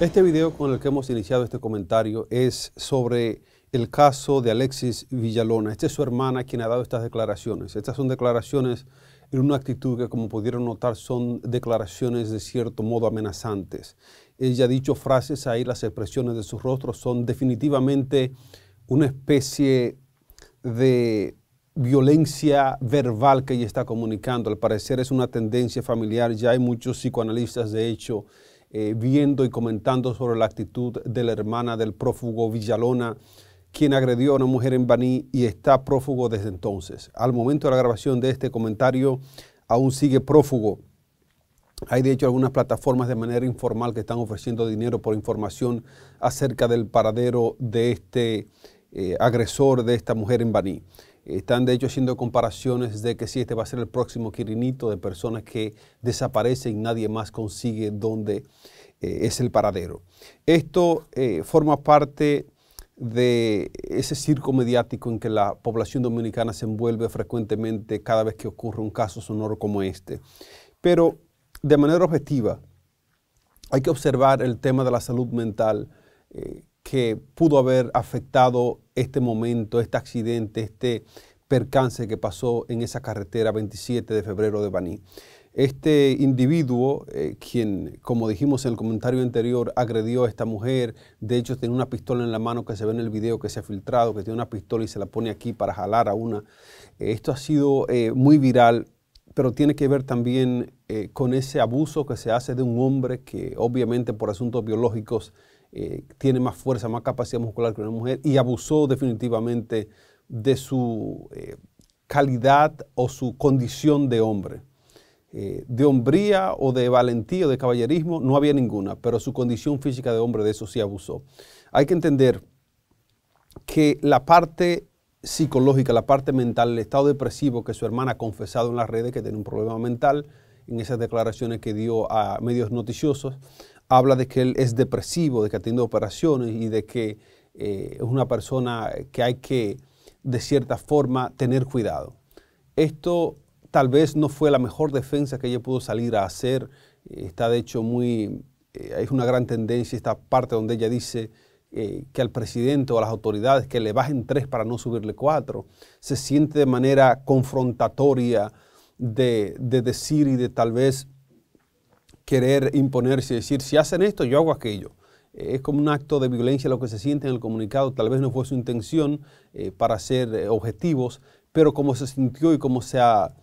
Este video con el que hemos iniciado este comentario es sobre el caso de Alexis Villalona. Esta es su hermana quien ha dado estas declaraciones. Estas son declaraciones en una actitud que, como pudieron notar, son declaraciones de cierto modo amenazantes. Ella ha dicho frases ahí, las expresiones de su rostro son definitivamente una especie de violencia verbal que ella está comunicando. Al parecer es una tendencia familiar. Ya hay muchos psicoanalistas, de hecho, eh, viendo y comentando sobre la actitud de la hermana del prófugo Villalona, quien agredió a una mujer en Baní y está prófugo desde entonces. Al momento de la grabación de este comentario, aún sigue prófugo. Hay de hecho algunas plataformas de manera informal que están ofreciendo dinero por información acerca del paradero de este eh, agresor, de esta mujer en Baní. Están de hecho haciendo comparaciones de que si este va a ser el próximo quirinito de personas que desaparecen y nadie más consigue dónde eh, es el paradero. Esto eh, forma parte de ese circo mediático en que la población dominicana se envuelve frecuentemente cada vez que ocurre un caso sonoro como este. Pero de manera objetiva, hay que observar el tema de la salud mental eh, que pudo haber afectado este momento, este accidente, este percance que pasó en esa carretera 27 de febrero de Baní. Este individuo, eh, quien, como dijimos en el comentario anterior, agredió a esta mujer, de hecho tiene una pistola en la mano que se ve en el video que se ha filtrado, que tiene una pistola y se la pone aquí para jalar a una. esto ha sido eh, muy viral, pero tiene que ver también eh, con ese abuso que se hace de un hombre que obviamente por asuntos biológicos eh, tiene más fuerza, más capacidad muscular que una mujer y abusó definitivamente de su eh, calidad o su condición de hombre. Eh, de hombría o de valentía o de caballerismo no había ninguna, pero su condición física de hombre de eso sí abusó. Hay que entender que la parte psicológica, la parte mental, el estado depresivo que su hermana ha confesado en las redes que tiene un problema mental, en esas declaraciones que dio a medios noticiosos, habla de que él es depresivo, de que ha operaciones y de que eh, es una persona que hay que, de cierta forma, tener cuidado. Esto tal vez no fue la mejor defensa que ella pudo salir a hacer. Está de hecho muy, eh, es una gran tendencia esta parte donde ella dice eh, que al presidente o a las autoridades que le bajen tres para no subirle cuatro. Se siente de manera confrontatoria de decir y de tal vez querer imponerse y decir, si hacen esto, yo hago aquello. Eh, es como un acto de violencia lo que se siente en el comunicado, tal vez no fue su intención eh, para ser eh, objetivos, pero como se sintió y como se ha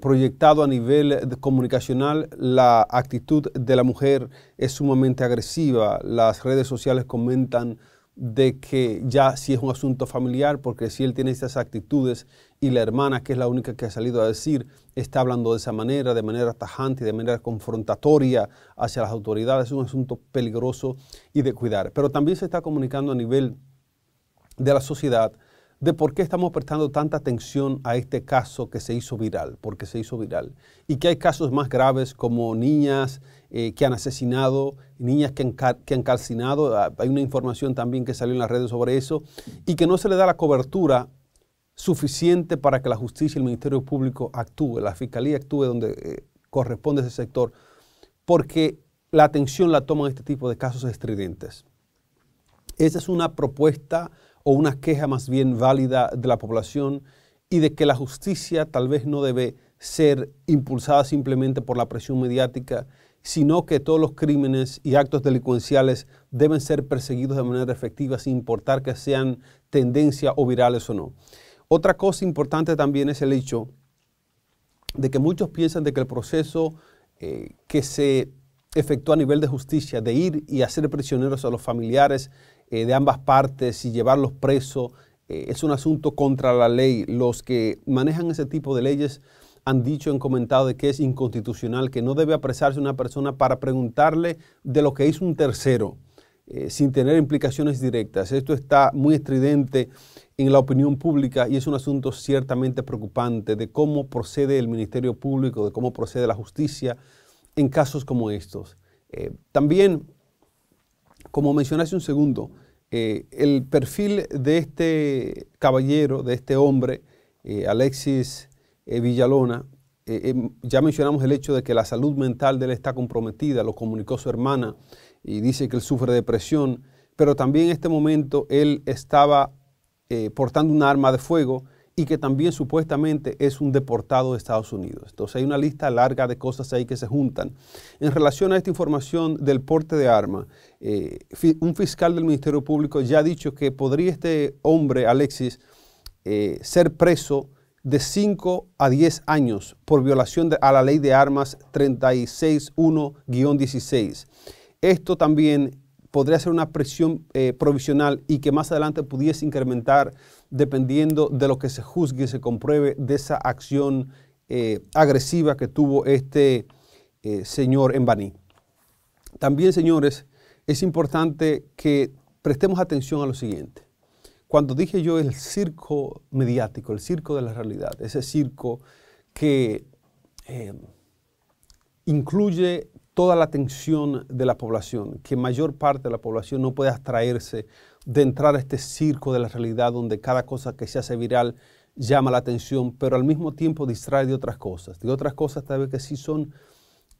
proyectado a nivel comunicacional, la actitud de la mujer es sumamente agresiva, las redes sociales comentan de que ya si es un asunto familiar, porque si él tiene esas actitudes y la hermana, que es la única que ha salido a decir, está hablando de esa manera, de manera tajante, de manera confrontatoria hacia las autoridades, es un asunto peligroso y de cuidar. Pero también se está comunicando a nivel de la sociedad de por qué estamos prestando tanta atención a este caso que se hizo viral, porque se hizo viral, y que hay casos más graves como niñas eh, que han asesinado, niñas que han, calcinado, ah, hay una información también que salió en las redes sobre eso, y que no se le da la cobertura suficiente para que la justicia y el Ministerio Público actúe, la Fiscalía actúe donde eh, corresponde ese sector, porque la atención la toman este tipo de casos estridentes. Esa es una propuesta o una queja más bien válida de la población y de que la justicia tal vez no debe ser impulsada simplemente por la presión mediática sino que todos los crímenes y actos delincuenciales deben ser perseguidos de manera efectiva sin importar que sean tendencia o virales o no. Otra cosa importante también es el hecho de que muchos piensan de que el proceso eh, que se efectúa a nivel de justicia, de ir y hacer prisioneros a los familiares eh, de ambas partes y llevarlos presos, eh, es un asunto contra la ley. Los que manejan ese tipo de leyes han dicho, han comentado de que es inconstitucional, que no debe apresarse una persona para preguntarle de lo que hizo un tercero. Eh, sin tener implicaciones directas. Esto está muy estridente en la opinión pública y es un asunto ciertamente preocupante de cómo procede el Ministerio Público, de cómo procede la justicia en casos como estos. Eh, también, como mencioné hace un segundo, eh, el perfil de este caballero, de este hombre, Alexis eh, Villalona, eh, eh, ya mencionamos el hecho de que la salud mental de él está comprometida, lo comunicó su hermana y dice que él sufre depresión, pero también en este momento él estaba portando un arma de fuego y que también supuestamente es un deportado de Estados Unidos. Entonces hay una lista larga de cosas ahí que se juntan. En relación a esta información del porte de arma, un fiscal del Ministerio Público ya ha dicho que podría este hombre, Alexis, ser preso de 5 a 10 años por violación a la ley de armas 36.1-16. Esto también podría ser una presión eh, provisional y que más adelante pudiese incrementar dependiendo de lo que se juzgue y se compruebe de esa acción eh, agresiva que tuvo este eh, señor en Baní. También, señores, es importante que prestemos atención a lo siguiente. Cuando dije yo el circo mediático, el circo de la realidad, ese circo que eh, incluye toda la atención de la población, que mayor parte de la población no puede abstraerse de entrar a este circo de la realidad donde cada cosa que se hace viral llama la atención, pero al mismo tiempo distrae de otras cosas, de otras cosas tal vez que sí son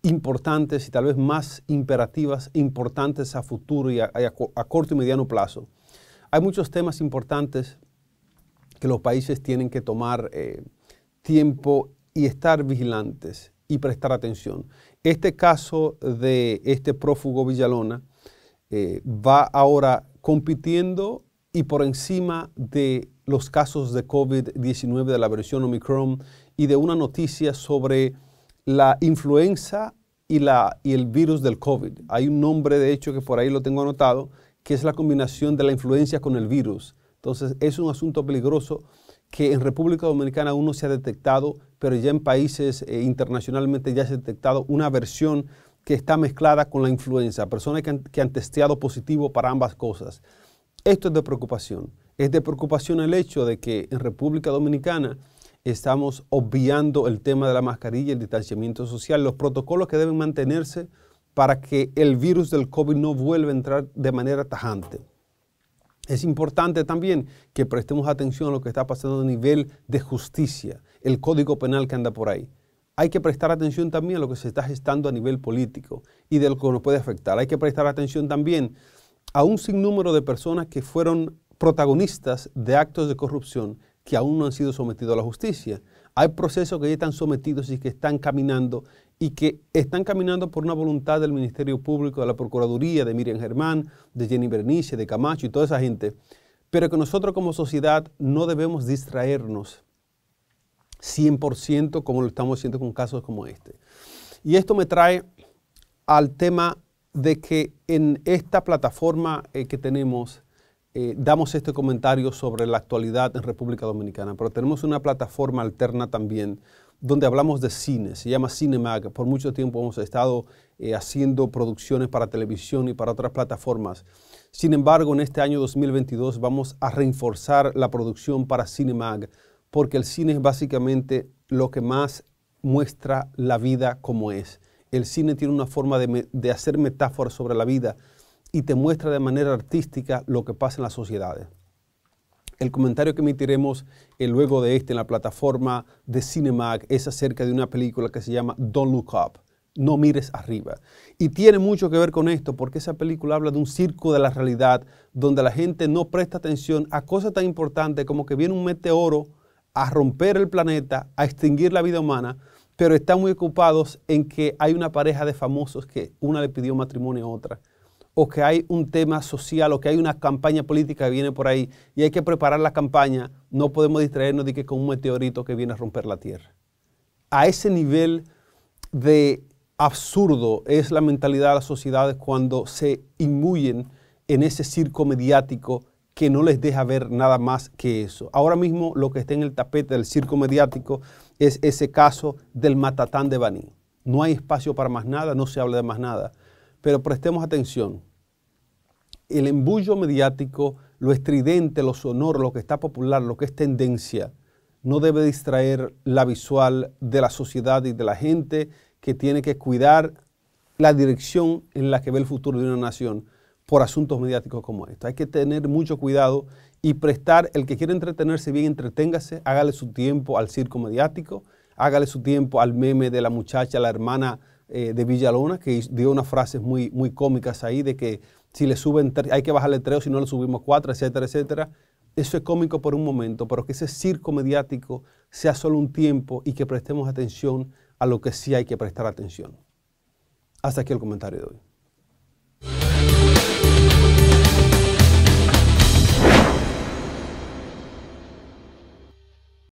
importantes y tal vez más imperativas, importantes a futuro y a corto y mediano plazo. Hay muchos temas importantes que los países tienen que tomar eh, tiempo y estar vigilantes y prestar atención. Este caso de este prófugo Villalona eh, va ahora compitiendo y por encima de los casos de COVID-19 de la versión Omicron y de una noticia sobre la influenza y, y el virus del COVID. Hay un nombre, de hecho, que por ahí lo tengo anotado, que es la combinación de la influencia con el virus. Entonces, es un asunto peligroso que en República Dominicana aún no se ha detectado, pero ya en países eh, internacionalmente ya se ha detectado una versión que está mezclada con la influenza, personas que han, que han testeado positivo para ambas cosas. Esto es de preocupación. Es de preocupación el hecho de que en República Dominicana estamos obviando el tema de la mascarilla, el distanciamiento social, los protocolos que deben mantenerse para que el virus del COVID no vuelva a entrar de manera tajante. Es importante también que prestemos atención a lo que está pasando a nivel de justicia, el código penal que anda por ahí. Hay que prestar atención también a lo que se está gestando a nivel político y de lo que nos puede afectar. Hay que prestar atención también a un sinnúmero de personas que fueron protagonistas de actos de corrupción que aún no han sido sometidos a la justicia. Hay procesos que ya están sometidos y que están caminando y que están caminando por una voluntad del Ministerio Público, de la Procuraduría, de Miriam Germán, de Jenny Bernice, de Camacho y toda esa gente, pero que nosotros como sociedad no debemos distraernos 100% como lo estamos haciendo con casos como este. Y esto me trae al tema de que en esta plataforma eh, que tenemos eh, damos este comentario sobre la actualidad en República Dominicana, pero tenemos una plataforma alterna también donde hablamos de cine, se llama Cinemag. Por mucho tiempo hemos estado eh, haciendo producciones para televisión y para otras plataformas. Sin embargo, en este año 2022 vamos a reforzar la producción para Cinemag, porque el cine es básicamente lo que más muestra la vida como es. El cine tiene una forma de hacer metáforas sobre la vida, y te muestra de manera artística lo que pasa en las sociedades. El comentario que emitiremos eh, luego de este en la plataforma de Cinemag es acerca de una película que se llama Don't Look Up, No Mires Arriba. Y tiene mucho que ver con esto porque esa película habla de un circo de la realidad donde la gente no presta atención a cosas tan importantes como que viene un meteoro a romper el planeta, a extinguir la vida humana, pero están muy ocupados en que hay una pareja de famosos que una le pidió matrimonio a otra o que hay un tema social o que hay una campaña política que viene por ahí y hay que preparar la campaña, no podemos distraernos de que con un meteorito que viene a romper la Tierra. A ese nivel de absurdo es la mentalidad de las sociedades cuando se inmuyen en ese circo mediático que no les deja ver nada más que eso. Ahora mismo lo que está en el tapete del circo mediático es ese caso del matatán de banín. No hay espacio para más nada, no se habla de más nada. Pero prestemos atención. El embullo mediático, lo estridente, lo sonoro, lo que está popular, lo que es tendencia, no debe distraer la visual de la sociedad y de la gente que tiene que cuidar la dirección en la que ve el futuro de una nación por asuntos mediáticos como esto. Hay que tener mucho cuidado y prestar, el que quiere entretenerse bien, entreténgase, hágale su tiempo al circo mediático, hágale su tiempo al meme de la muchacha, la hermana eh, de Villalona que dio unas frases muy, muy cómicas ahí de que si le suben, hay que bajarle tres, o si no le subimos cuatro, etcétera, etcétera. Eso es cómico por un momento, pero que ese circo mediático sea solo un tiempo y que prestemos atención a lo que sí hay que prestar atención. Hasta aquí el comentario de hoy.